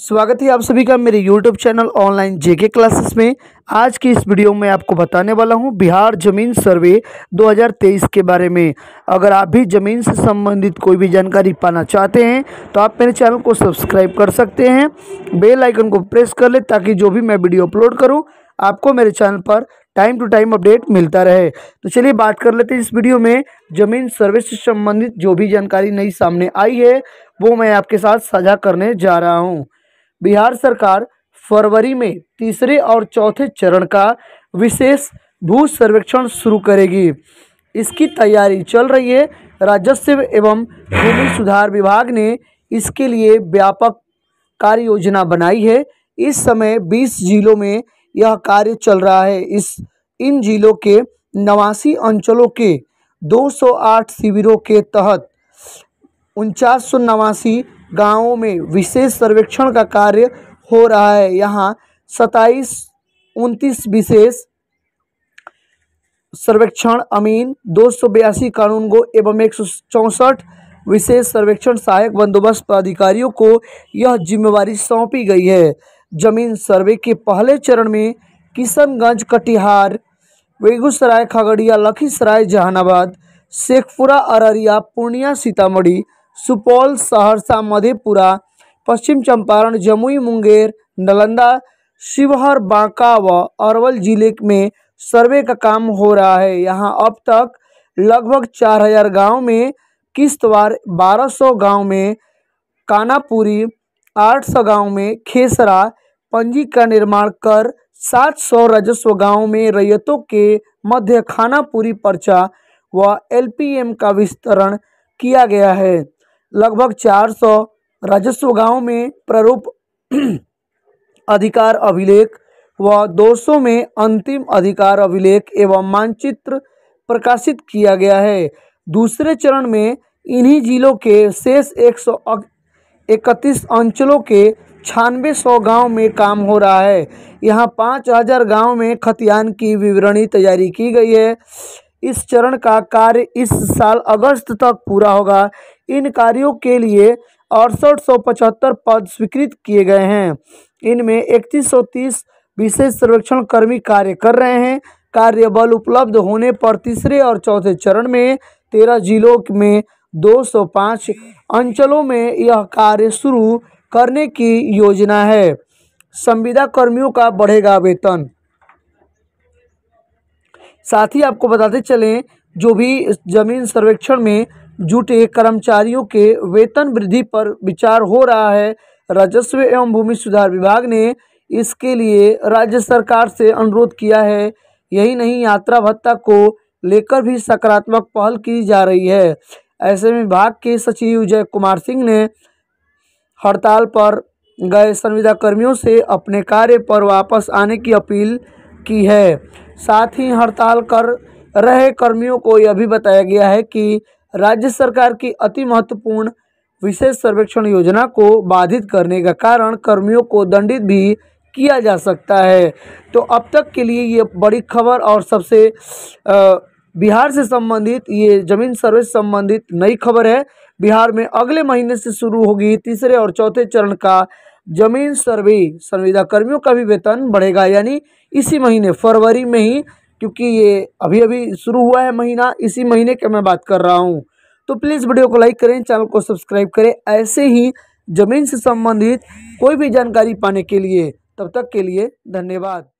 स्वागत है आप सभी का मेरे YouTube channel online JK classes में आज की इस वीडियो में आपको बताने वाला हूं बिहार जमीन सर्वे 2023 के बारे में अगर आप भी ज़मीन से संबंधित कोई भी जानकारी पाना चाहते हैं तो आप मेरे चैनल को सब्सक्राइब कर सकते हैं बेल आइकन को प्रेस कर ले ताकि जो भी मैं वीडियो अपलोड करूँ आपको मेरे चैनल पर टाइम टू टाइम अपडेट मिलता रहे तो चलिए बात कर लेते हैं इस वीडियो में ज़मीन सर्वे से संबंधित जो भी जानकारी नई सामने आई है वो मैं आपके साथ साझा करने जा रहा हूँ बिहार सरकार फरवरी में तीसरे और चौथे चरण का विशेष भू सर्वेक्षण शुरू करेगी इसकी तैयारी चल रही है राजस्व एवं भूमि सुधार विभाग ने इसके लिए व्यापक कार्य योजना बनाई है इस समय 20 जिलों में यह कार्य चल रहा है इस इन जिलों के नवासी अंचलों के 208 शिविरों के तहत उनचास गांवों में विशेष सर्वेक्षण का कार्य हो रहा है यहाँ सताइस उनतीस विशेष सर्वेक्षण अमीन दो सौ बयासी गो एवं एक सौ चौसठ विशेष सर्वेक्षण सहायक बंदोबस्त पदाधिकारियों को यह जिम्मेवारी सौंपी गई है जमीन सर्वे के पहले चरण में किशनगंज कटिहार बेगूसराय खगड़िया लखीसराय जहानाबाद शेखपुरा अररिया पूर्णिया सीतामढ़ी सुपौल सहरसा मधेपुरा पश्चिम चंपारण जमुई मुंगेर नालंदा शिवहर बांका व अरवल जिले में सर्वे का काम हो रहा है यहां अब तक लगभग चार हजार गाँव में किश्तवार बारह सौ गाँव में कानापुरी आठ सौ गाँव में खेसरा पंजी का निर्माण कर सात सौ राजस्व गाँव में रैयतों के मध्य खानापुरी पर्चा व एलपीएम का विस्तरण किया गया है लगभग 400 राजस्व गांव में प्रारूप अधिकार अभिलेख व 200 में अंतिम अधिकार अभिलेख एवं मानचित्र प्रकाशित किया गया है दूसरे चरण में इन्हीं जिलों के शेष एक सौ इकतीस अंचलों के छानवे सौ गाँव में काम हो रहा है यहाँ पाँच हजार गाँव में खतियान की विवरणी तैयारी की गई है इस चरण का कार्य इस साल अगस्त तक पूरा होगा इन कार्यों के लिए अड़सठ सौ पचहत्तर पद स्वीकृत किए गए हैं इनमें इकतीस सौ तीस विशेष सर्वेक्षण कर्मी कार्य कर रहे हैं कार्यबल उपलब्ध होने पर तीसरे और चौथे चरण में तेरह जिलों में दो सौ पाँच अंचलों में यह कार्य शुरू करने की योजना है संविदा कर्मियों का बढ़ेगा वेतन साथ ही आपको बताते चलें जो भी जमीन सर्वेक्षण में जुटे कर्मचारियों के वेतन वृद्धि पर विचार हो रहा है राजस्व एवं भूमि सुधार विभाग ने इसके लिए राज्य सरकार से अनुरोध किया है यही नहीं यात्रा भत्ता को लेकर भी सकारात्मक पहल की जा रही है ऐसे में विभाग के सचिव विजय कुमार सिंह ने हड़ताल पर गए संविदा कर्मियों से अपने कार्य पर वापस आने की अपील की है साथ ही हड़ताल कर रहे कर्मियों को यह भी बताया गया है कि राज्य सरकार की अति महत्वपूर्ण विशेष सर्वेक्षण योजना को बाधित करने का कारण कर्मियों को दंडित भी किया जा सकता है तो अब तक के लिए ये बड़ी खबर और सबसे बिहार से संबंधित ये जमीन सर्वे संबंधित नई खबर है बिहार में अगले महीने से शुरू होगी तीसरे और चौथे चरण का जमीन सर्वे संविदा कर्मियों का भी वेतन बढ़ेगा यानी इसी महीने फरवरी में ही क्योंकि ये अभी अभी शुरू हुआ है महीना इसी महीने के मैं बात कर रहा हूँ तो प्लीज़ वीडियो को लाइक करें चैनल को सब्सक्राइब करें ऐसे ही जमीन से संबंधित कोई भी जानकारी पाने के लिए तब तक के लिए धन्यवाद